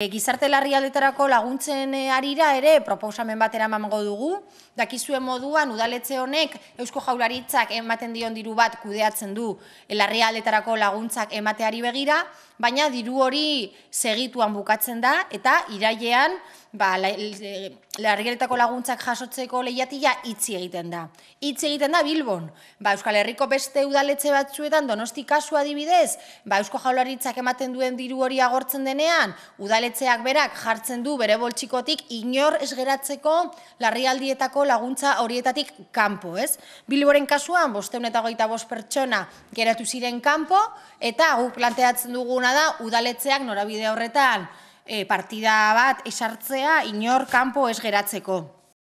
E gizarte larri aldetarako laguntzen eh, ere proposamen batera mamago dugu. Dakizue moduan udaletze honek eusko jaularitzak ematen dion diru bat kudeatzen du e, larri aldetarako laguntzak emateari begira, baina diru hori segituan bukatzen da eta irailean ba, larri laguntzak jasotzeko lehiatia itzi egiten da. Itzi egiten da Bilbon. Ba, Euskal Herriko beste udaletze batzuetan donosti kasua adibidez. ba, eusko jaularitzak ematen duen diru hori agortzen denean, udalet udaletzeak berak jartzen du bere boltsikotik inor esgeratzeko larrialdietako laguntza horietatik kanpo, ez? Bilboren kasuan, bosteun eta goita bost pertsona geratu ziren kanpo, eta guk planteatzen duguna da udaletzeak norabide horretan eh, partida bat esartzea inor kanpo esgeratzeko.